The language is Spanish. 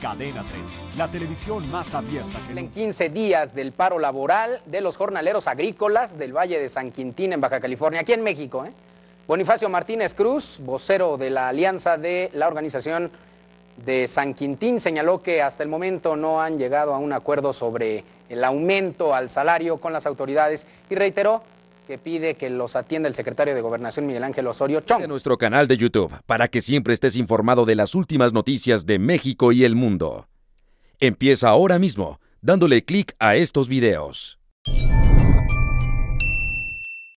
Cadena la televisión más abierta que En 15 días del paro laboral de los jornaleros agrícolas del Valle de San Quintín en Baja California, aquí en México. ¿eh? Bonifacio Martínez Cruz, vocero de la Alianza de la Organización de San Quintín, señaló que hasta el momento no han llegado a un acuerdo sobre el aumento al salario con las autoridades y reiteró que pide que los atienda el secretario de Gobernación Miguel Ángel Osorio Chong. En nuestro canal de YouTube para que siempre estés informado de las últimas noticias de México y el mundo. Empieza ahora mismo dándole clic a estos videos.